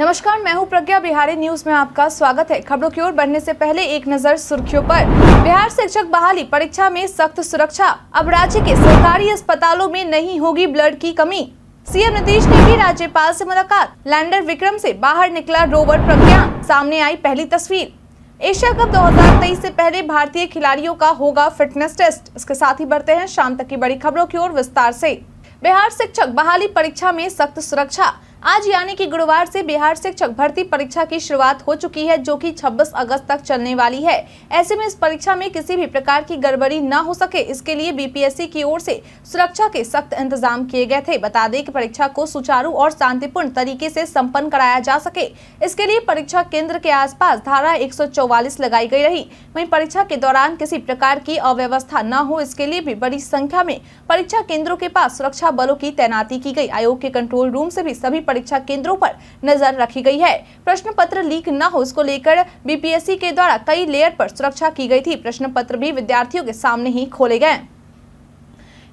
नमस्कार मैं हूं प्रज्ञा बिहारी न्यूज में आपका स्वागत है खबरों की ओर बढ़ने से पहले एक नजर सुर्खियों पर बिहार शिक्षक बहाली परीक्षा में सख्त सुरक्षा अब राज्य के सरकारी अस्पतालों में नहीं होगी ब्लड की कमी सीएम नीतीश ने भी राज्यपाल से मुलाकात लैंडर विक्रम से बाहर निकला रोवर प्रज्ञा सामने आई पहली तस्वीर एशिया कप दो से पहले भारतीय खिलाड़ियों का होगा फिटनेस टेस्ट इसके साथ ही बढ़ते हैं शाम तक की बड़ी खबरों की ओर विस्तार ऐसी बिहार शिक्षक बहाली परीक्षा में सख्त सुरक्षा आज यानी कि गुरुवार से बिहार शिक्षक भर्ती परीक्षा की शुरुआत हो चुकी है जो कि 26 अगस्त तक चलने वाली है ऐसे में इस परीक्षा में किसी भी प्रकार की गड़बड़ी न हो सके इसके लिए बीपीएससी की ओर से सुरक्षा के सख्त इंतजाम किए गए थे बता दें कि परीक्षा को सुचारू और शांतिपूर्ण तरीके से सम्पन्न कराया जा सके इसके लिए परीक्षा केंद्र के आस धारा एक लगाई गयी रही वही परीक्षा के दौरान किसी प्रकार की अव्यवस्था न हो इसके लिए भी बड़ी संख्या में परीक्षा केंद्रों के पास सुरक्षा बलों की तैनाती की गयी आयोग के कंट्रोल रूम ऐसी भी सभी परीक्षा केंद्रों पर नजर रखी गई है प्रश्न पत्र लीक न हो उसको लेकर बीपीएससी के द्वारा कई लेयर पर सुरक्षा की गई थी प्रश्न पत्र भी विद्यार्थियों के सामने ही खोले गए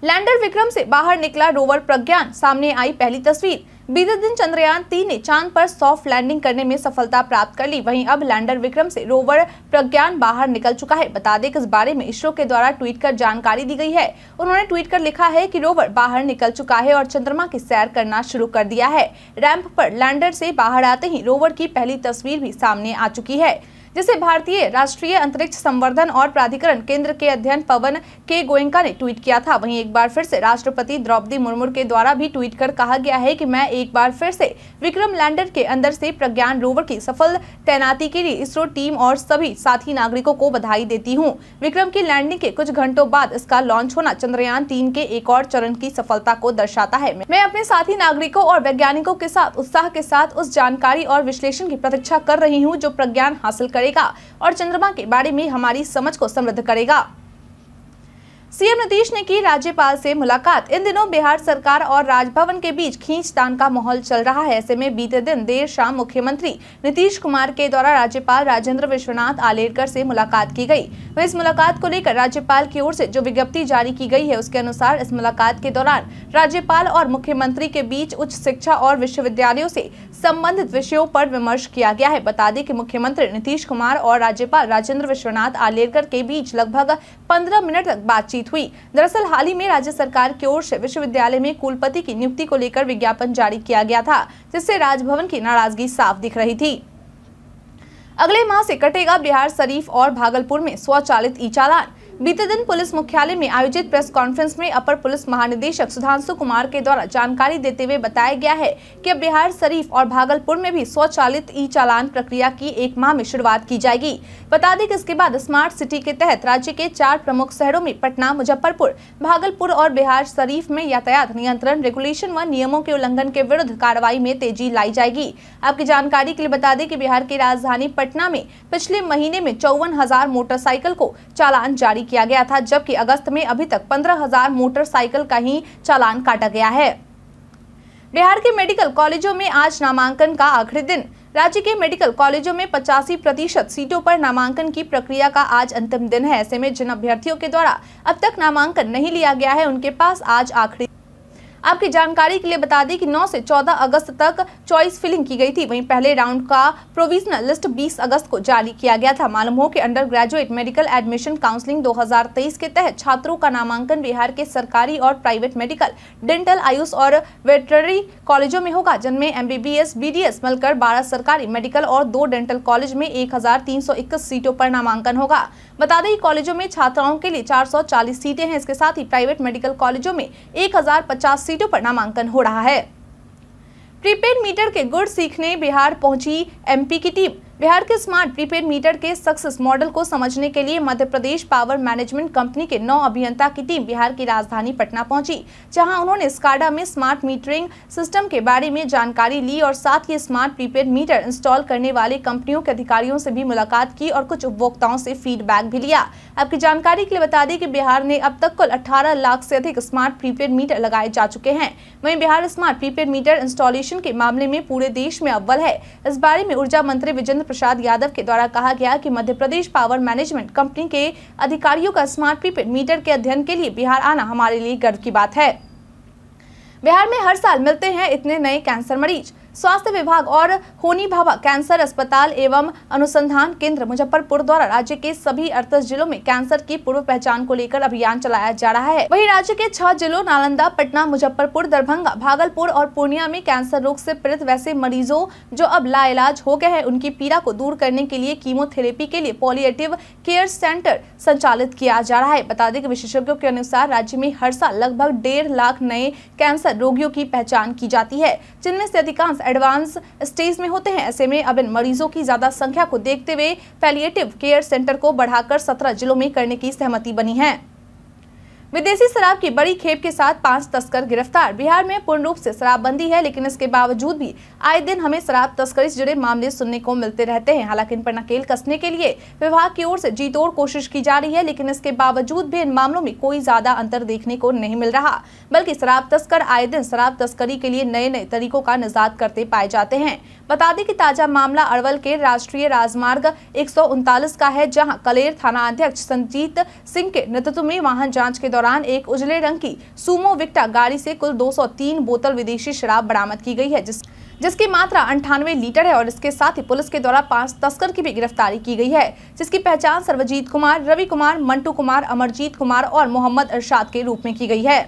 लैंडर विक्रम से बाहर निकला रोवर प्रज्ञान सामने आई पहली तस्वीर बीते दिन चंद्रयान तीन ने चांद पर सॉफ्ट लैंडिंग करने में सफलता प्राप्त कर ली वहीं अब लैंडर विक्रम से रोवर प्रज्ञान बाहर निकल चुका है बता दें कि इस बारे में इसरो के द्वारा ट्वीट कर जानकारी दी गई है उन्होंने ट्वीट कर लिखा है कि रोवर बाहर निकल चुका है और चंद्रमा की सैर करना शुरू कर दिया है रैंप पर लैंडर से बाहर आते ही रोवर की पहली तस्वीर भी सामने आ चुकी है जिसे भारतीय राष्ट्रीय अंतरिक्ष संवर्धन और प्राधिकरण केंद्र के अध्ययन पवन के गोयंका ने ट्वीट किया था वहीं एक बार फिर से राष्ट्रपति द्रौपदी मुर्मू के द्वारा भी ट्वीट कर कहा गया है कि मैं एक बार फिर से विक्रम लैंडर के अंदर से प्रज्ञान रोवर की सफल तैनाती के लिए इसरो टीम और सभी साथी नागरिकों को बधाई देती हूँ विक्रम की लैंडिंग के कुछ घंटों बाद इसका लॉन्च होना चंद्रयान तीन के एक और चरण की सफलता को दर्शाता है मैं अपने साथी नागरिकों और वैज्ञानिकों के साथ उत्साह के साथ उस जानकारी और विश्लेषण की प्रतीक्षा कर रही हूँ जो प्रज्ञान हासिल करे करेगा और चंद्रमा के बारे में हमारी समझ को समृद्ध करेगा सीएम नीतीश ने की राज्यपाल से मुलाकात इन दिनों बिहार सरकार और राजभवन के बीच खींचतान का माहौल चल रहा है ऐसे में बीते दिन देर शाम मुख्यमंत्री नीतीश कुमार के द्वारा राज्यपाल राजेंद्र विश्वनाथ आलेरकर से मुलाकात की गई वह तो इस मुलाकात को लेकर राज्यपाल की ओर से जो विज्ञप्ति जारी की गई है उसके अनुसार इस मुलाकात के दौरान राज्यपाल और मुख्यमंत्री के बीच उच्च शिक्षा और विश्वविद्यालयों से संबंधित विषयों पर विमर्श किया गया है बता दें कि मुख्यमंत्री नीतीश कुमार और राज्यपाल राजेंद्र विश्वनाथ आलेरकर के बीच लगभग पंद्रह मिनट तक बातचीत घोषित हुई दरअसल हाल ही में राज्य सरकार की ओर से विश्वविद्यालय में कुलपति की नियुक्ति को लेकर विज्ञापन जारी किया गया था जिससे राजभवन की नाराजगी साफ दिख रही थी अगले माह से कटेगा बिहार शरीफ और भागलपुर में स्वचालित ई चालान बीते दिन पुलिस मुख्यालय में आयोजित प्रेस कॉन्फ्रेंस में अपर पुलिस महानिदेशक सुधांशु कुमार के द्वारा जानकारी देते हुए बताया गया है कि अब बिहार शरीफ और भागलपुर में भी स्वचालित ई चालान प्रक्रिया की एक माह में शुरुआत की जाएगी बता दें कि इसके बाद स्मार्ट सिटी के तहत राज्य के चार प्रमुख शहरों में पटना मुजफ्फरपुर भागलपुर और बिहार शरीफ में यातायात नियंत्रण रेगुलेशन व नियमों के उल्लंघन के विरुद्ध कार्रवाई में तेजी लाई जाएगी आपकी जानकारी के लिए बता दें की बिहार की राजधानी पटना में पिछले महीने में चौवन मोटरसाइकिल को चालान जारी किया गया था जबकि अगस्त में अभी तक पंद्रह हजार मोटरसाइकिल का ही चालान काटा गया है बिहार के मेडिकल कॉलेजों में आज नामांकन का आखिरी दिन राज्य के मेडिकल कॉलेजों में पचासी प्रतिशत सीटों पर नामांकन की प्रक्रिया का आज अंतिम दिन है ऐसे में जिन अभ्यर्थियों के द्वारा अब तक नामांकन नहीं लिया गया है उनके पास आज आखिरी आपकी जानकारी के लिए बता दें कि 9 से 14 अगस्त तक चॉइस फिलिंग की गई थी वहीं पहले राउंड का प्रोविजनल लिस्ट 20 अगस्त को जारी किया गया था मालूम हो कि undergraduate medical admission counselling 2023 के तहत छात्रों का नामांकन बिहार के सरकारी और प्राइवेट मेडिकल डेंटल आयुष और वेटररी कॉलेजों में होगा जिनमें एम बी मिलकर बारह सरकारी मेडिकल और दो डेंटल कॉलेज में एक सीटों पर नामांकन होगा बता दें कॉलेजों में छात्राओं के लिए चार सीटें हैं इसके साथ ही प्राइवेट मेडिकल कॉलेजों में एक सीट सीटों पर नामांकन हो रहा है प्रीपेड मीटर के गुड़ सीखने बिहार पहुंची एमपी की टीम बिहार के स्मार्ट प्रीपेड मीटर के सक्सेस मॉडल को समझने के लिए Madhya Pradesh power management company के नौ अभियंता की टीम बिहार की राजधानी पटना पहुंची जहां उन्होंने स्काडा में स्मार्ट मीटरिंग सिस्टम के बारे में जानकारी ली और साथ ही स्मार्ट प्रीपेड मीटर इंस्टॉल करने वाले कंपनियों के अधिकारियों से भी मुलाकात की और कुछ उपभोक्ताओं से फीडबैक भी लिया आपकी जानकारी के लिए बता दें कि बिहार ने अब तक कुल अठारह लाख से अधिक स्मार्ट प्रीपेड मीटर लगाए जा चुके हैं वही Bihar smart prepaid meter installation के मामले में पूरे देश में अव्वल है इस बारे में ऊर्जा मंत्री विजेंद्र प्रसाद यादव के द्वारा कहा गया कि Madhya Pradesh power management company के अधिकारियों का स्मार्ट प्रीपेड मीटर के अध्ययन के लिए बिहार आना हमारे लिए गर्व की बात है बिहार में हर साल मिलते हैं इतने नए कैंसर मरीज स्वास्थ्य विभाग और होनी भाभा कैंसर अस्पताल एवं अनुसंधान केंद्र मुजफ्फरपुर द्वारा राज्य के सभी अड़तीस जिलों में कैंसर की पूर्व पहचान को लेकर अभियान चलाया जा रहा है वही राज्य के छह जिलों नालंदा पटना मुजफ्फरपुर दरभंगा भागलपुर और पूर्णिया में कैंसर रोग से पीड़ित वैसे मरीजों जो अब लाइलाज हो गए हैं उनकी पीड़ा को दूर करने के लिए कीमोथेरेपी के लिए पॉलिएटिव केयर सेंटर संचालित किया जा रहा है बता दें कि विशेषज्ञों के अनुसार राज्य में हर साल लगभग डेढ़ लाख नए कैंसर रोगियों की पहचान की जाती है जिनमें से अधिकांश एडवांस स्टेज में होते हैं ऐसे में अब इन मरीजों की ज्यादा संख्या को देखते हुए पैलिएटिव केयर सेंटर को बढ़ाकर सत्रह जिलों में करने की सहमति बनी है विदेशी शराब की बड़ी खेप के साथ पांच तस्कर गिरफ्तार बिहार में पूर्ण रूप से शराबबंदी है लेकिन इसके बावजूद भी आए दिन हमें शराब तस्करी से जुड़े मामले सुनने को मिलते रहते हैं हालांकि इन पर नकेल कसने के लिए विभाग की ओर से जी तोड़ कोशिश की जा रही है लेकिन इसके बावजूद भी इन मामलों में कोई ज्यादा अंतर देखने को नहीं मिल रहा बल्कि शराब तस्कर आए दिन शराब तस्करी के लिए नए नए तरीकों का निजात करते पाए जाते हैं बता दें कि ताजा मामला अरवल के राष्ट्रीय राजमार्ग एक का है जहाँ कलेर थाना अध्यक्ष संजीत सिंह के नेतृत्व में वाहन जाँच के दौरान एक उजले रंग की सुमो विक्टा गाड़ी से कुल 203 बोतल विदेशी शराब बरामद की गई है जिस जिसकी मात्रा अंठानवे लीटर है और इसके साथ ही पुलिस के द्वारा पांच तस्कर की भी गिरफ्तारी की गई है जिसकी पहचान सर्वजीत कुमार रवि कुमार मंटू कुमार अमरजीत कुमार और मोहम्मद अरशाद के रूप में की गई है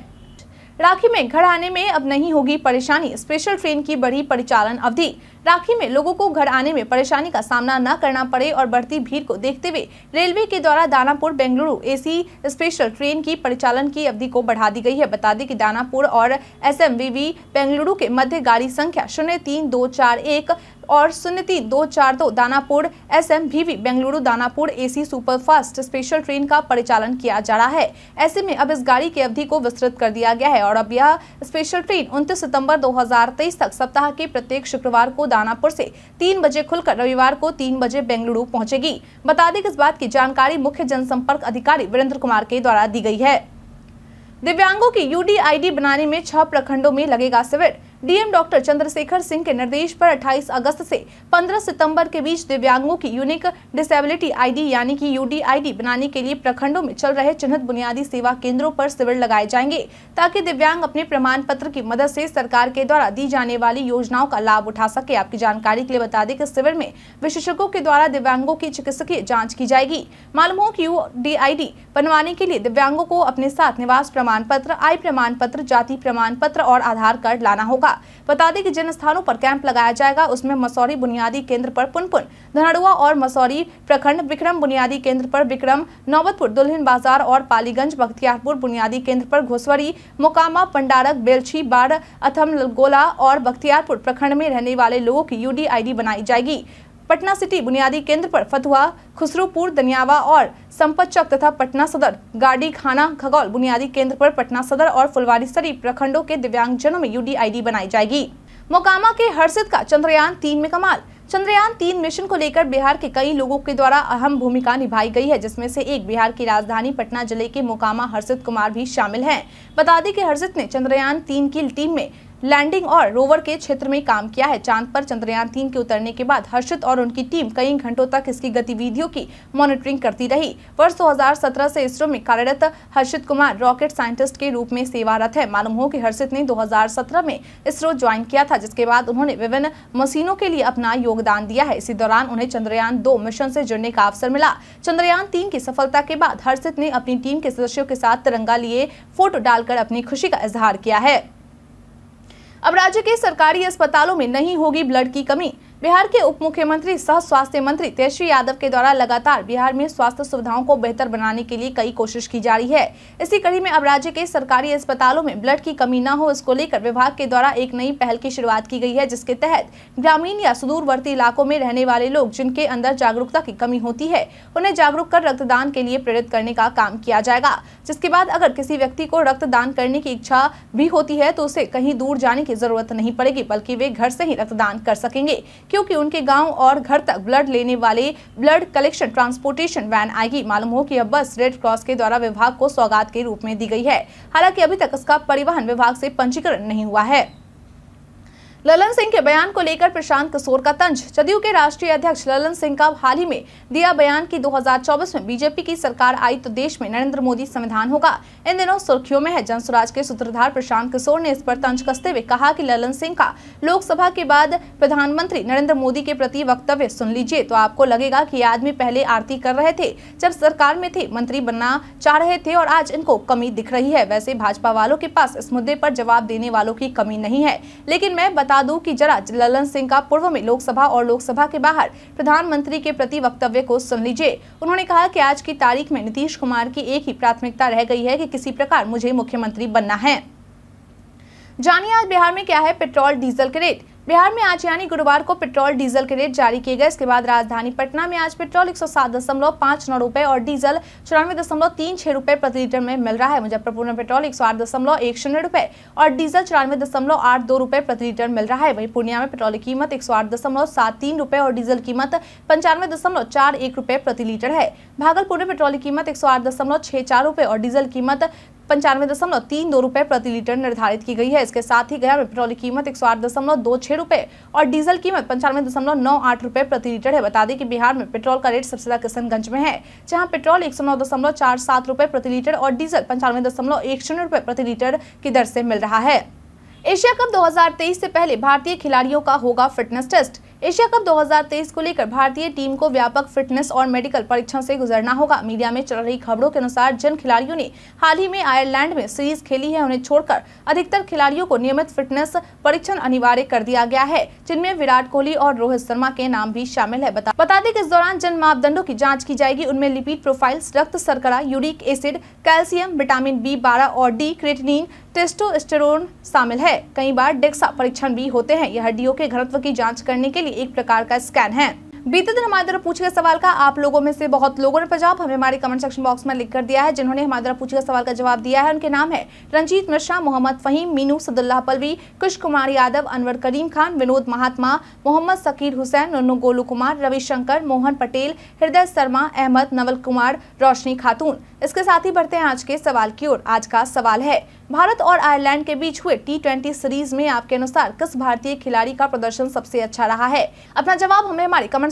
राखी में घर आने में अब नहीं होगी परेशानी स्पेशल ट्रेन की बड़ी परिचालन अवधि राखी में लोगों को घर आने में परेशानी का सामना न करना पड़े और बढ़ती भीड़ को देखते हुए रेलवे के द्वारा Danapur Bengaluru AC special train की परिचालन की अवधि को बढ़ा दी गई है बता दें कि दानापुर और एस बेंगलुरु के मध्य गाड़ी संख्या शून्य तीन दो चार एक और शून्य तीन दो चार दो Danapur S M Bengaluru Danapur AC superfast special train का परिचालन किया जा रहा है ऐसे में अब इस गाड़ी की अवधि को विस्तृत कर दिया गया है और अब यह स्पेशल ट्रेन उनतीस सितंबर 2023 तक सप्ताह के प्रत्येक शुक्रवार को दानापुर से तीन बजे खुलकर रविवार को तीन बजे बेंगलुरु पहुंचेगी बता दें कि इस बात की जानकारी मुख्य जनसंपर्क अधिकारी वीरेंद्र कुमार के द्वारा दी गई है दिव्यांगों की यूडीआईडी बनाने में छह प्रखंडों में लगेगा शिविर डीएम डॉक्टर चंद्रशेखर सिंह के निर्देश पर 28 अगस्त से 15 सितंबर के बीच दिव्यांगों की यूनिक डिसेबिलिटी आईडी यानी कि यूडीआईडी बनाने के लिए प्रखंडों में चल रहे चिन्हित बुनियादी सेवा केंद्रों पर शिविर लगाए जाएंगे ताकि दिव्यांग अपने प्रमाण पत्र की मदद से सरकार के द्वारा दी जाने वाली योजनाओं का लाभ उठा सके आपकी जानकारी के लिए बता दें की शिविर में विशेषज्ञों के द्वारा दिव्यांगों की चिकित्सकीय जाँच की जाएगी मालूम हो की यू बनवाने के लिए दिव्यांगों को अपने साथ निवास प्रमाण पत्र आय प्रमाण पत्र जाति प्रमाण पत्र और आधार कार्ड लाना होगा होगा बता दें कि जिन स्थानों पर कैंप लगाया जाएगा उसमें मसौरी बुनियादी केंद्र पर पुनपुन धनाडुआ और मसौरी प्रखंड विक्रम बुनियादी केंद्र पर विक्रम नौबतपुर दुल्हिन बाजार और पालीगंज बख्तियारपुर बुनियादी केंद्र पर घोसवरी मोकामा पंडारक बेलछी बाड़ अथम गोला और बख्तियारपुर प्रखंड में रहने वाले लोगों की यूडीआईडी बनाई जाएगी पटना सिटी बुनियादी केंद्र पर फतुहा खुसरूपुर दनियावा और संपत चौक तथा पटना सदर गाड़ी खाना खगौल बुनियादी केंद्र पर पटना सदर और फुलवारी सरी प्रखंडों के दिव्यांगजनों में यूडीआईडी बनाई जाएगी मोकामा के हर्षित का चंद्रयान तीन में कमाल चंद्रयान तीन मिशन को लेकर बिहार के कई लोगों के द्वारा अहम भूमिका निभाई गई है जिसमें से एक बिहार की राजधानी पटना जिले के मोकामा हर्षित कुमार भी शामिल हैं। बता दें कि हर्षित ने चंद्रयान तीन की टीम में लैंडिंग और रोवर के क्षेत्र में काम किया है चांद पर चंद्रयान तीन के उतरने के बाद हर्षित और उनकी टीम कई घंटों तक इसकी गतिविधियों की मॉनिटरिंग करती रही वर्ष 2017 से इसरो में कार्यरत हर्षित कुमार रॉकेट साइंटिस्ट के रूप में सेवारत है मालूम हो कि हर्षित ने 2017 में इसरो ज्वाइन किया था जिसके बाद उन्होंने विभिन्न मशीनों के लिए अपना योगदान दिया है इसी दौरान उन्हें चंद्रयान दो मिशन से जुड़ने का अवसर मिला चंद्रयान तीन की सफलता के बाद हर्षित ने अपनी टीम के सदस्यों के साथ तिरंगा लिए फोटो डालकर अपनी खुशी का इजहार किया है अब राज्य के सरकारी अस्पतालों में नहीं होगी ब्लड की कमी बिहार के उप मुख्यमंत्री सह स्वास्थ्य मंत्री तेजस्वी यादव के द्वारा लगातार बिहार में स्वास्थ्य सुविधाओं को बेहतर बनाने के लिए कई कोशिश की जा रही है इसी कड़ी में अब राज्य के सरकारी अस्पतालों में ब्लड की कमी न हो इसको लेकर विभाग के द्वारा एक नई पहल की शुरुआत की गई है जिसके तहत ग्रामीण या सुदूरवर्ती इलाकों में रहने वाले लोग जिनके अंदर जागरूकता की कमी होती है उन्हें जागरूक कर रक्तदान के लिए प्रेरित करने का काम किया जाएगा जिसके बाद अगर किसी व्यक्ति को रक्तदान करने की इच्छा भी होती है तो उसे कहीं दूर जाने की जरूरत नहीं पड़ेगी बल्कि वे घर से ही रक्तदान कर सकेंगे क्योंकि उनके गांव और घर तक ब्लड लेने वाले ब्लड कलेक्शन ट्रांसपोर्टेशन वैन आएगी मालूम हो कि यह बस रेड क्रॉस के द्वारा विभाग को सौगात के रूप में दी गई है हालांकि अभी तक इसका परिवहन विभाग से पंजीकरण नहीं हुआ है ललन सिंह के बयान को लेकर प्रशांत कसोर का तंज जदयू के राष्ट्रीय अध्यक्ष ललन सिंह का हाल ही में दिया बयान कि 2024 में बीजेपी की सरकार आई तो देश में नरेंद्र मोदी संविधान होगा इन दिनों सुर्खियों में है जनसुराज के सूत्रधार प्रशांत किशोर ने इस पर तंज कसते हुए कहा कि ललन सिंह का लोकसभा के बाद प्रधानमंत्री नरेंद्र मोदी के प्रति वक्तव्य सुन लीजिए तो आपको लगेगा की आदमी पहले आरती कर रहे थे जब सरकार में थे मंत्री बनना चाह रहे थे और आज इनको कमी दिख रही है वैसे भाजपा वालों के पास इस मुद्दे पर जवाब देने वालों की कमी नहीं है लेकिन मैं बता दूं कि जरा ललन सिंह का पूर्व में लोकसभा और लोकसभा के बाहर प्रधानमंत्री के प्रति वक्तव्य को सुन लीजिए उन्होंने कहा कि आज की तारीख में नीतीश कुमार की एक ही प्राथमिकता रह गई है कि किसी प्रकार मुझे मुख्यमंत्री बनना है जानिए आज बिहार में क्या है पेट्रोल डीजल के रेट बिहार में आज यानी गुरुवार को पेट्रोल डीजल के रेट जारी किए गए इसके बाद राजधानी पटना में आज पेट्रोल एक सौ रुपए और डीजल चौरानवे दशमलव तीन छह रुपए प्रति लीटर में मिल रहा है मुजफ्फरपुर में पेट्रोल एक सौ दशमलव एक शून्य रुपए और डीजल चौरानवे दशमलव आठ दो रुपए प्रति लीटर मिल रहा है वही पूर्णिया में पेट्रोल की कीमत एक सौ आठ दशमलव सात तीन रुपए और डीजल कीमत पंचानवे दशमलव चार एक रुपए प्रति लीटर है भागलपुर में पेट्रोल की कीमत एक सौ आठ दशमलव छह चार रुपए और डीजल कीमत पंचानवे दशमलव तीन दो रुपए प्रति लीटर निर्धारित की गई है इसके साथ ही गया में पेट्रोल की कीमत एक सौ आठ दशमलव दो छह रुपए और डीजल कीमत पंचानवे दशमलव नौ आठ रुपए प्रति लीटर है बता दें कि बिहार में पेट्रोल का रेट सबसे ज्यादा किशनगंज में है जहाँ पेट्रोल एक सौ नौ दशमलव चार सात प्रति लीटर और डीजल पंचानवे दशमलव एक शून्य प्रति लीटर की दर से मिल रहा है एशिया कप 2023 से पहले भारतीय खिलाड़ियों का होगा फिटनेस टेस्ट एशिया कप 2023 को लेकर भारतीय टीम को व्यापक फिटनेस और मेडिकल परीक्षण से गुजरना होगा मीडिया में चल रही खबरों के अनुसार जिन खिलाड़ियों ने हाल ही में आयरलैंड में सीरीज खेली है उन्हें छोड़कर अधिकतर खिलाड़ियों को नियमित फिटनेस परीक्षण अनिवार्य कर दिया गया है जिनमें विराट कोहली और रोहित शर्मा के नाम भी शामिल है बता, बता दें कि इस दौरान जिन मापदंडों की जाँच की जाएगी उनमें लिपिड प्रोफाइल रक्त सरकरा uric acid calcium vitamin B बारह और डी क्रेटिनिन टेस्टोस्टेरोन शामिल है कई बार डेक्सा परीक्षण भी होते हैं यह हड्डियों के घनत्व की जाँच करने के लिए एक प्रकार का स्कैन है बीते दिन हमारे द्वारा पूछे गए सवाल का आप लोगों में से बहुत लोगों ने प्रजाप हमें हमारे कमेंट सेक्शन बॉक्स में लिख कर दिया है जिन्होंने हमारे द्वारा पूछे गए सवाल का जवाब दिया है उनके नाम है रंजीत मिश्रा मोहम्मद फहीम मीनू सदुल्लाह पलवी कुश कुमार यादव अनवर करीम खान विनोद महात्मा मोहम्मद सकीर हुसैन नन्नू गोलू कुमार रविशंकर मोहन पटेल हृदय शर्मा अहमद नवल कुमार रोशनी खातून इसके साथ ही बढ़ते हैं आज के सवाल की ओर आज का सवाल है भारत और आयरलैंड के बीच हुए टी ट्वेंटी सीरीज में आपके अनुसार किस भारतीय खिलाड़ी का प्रदर्शन सबसे अच्छा रहा है अपना जवाब हमें हमारे कमेंट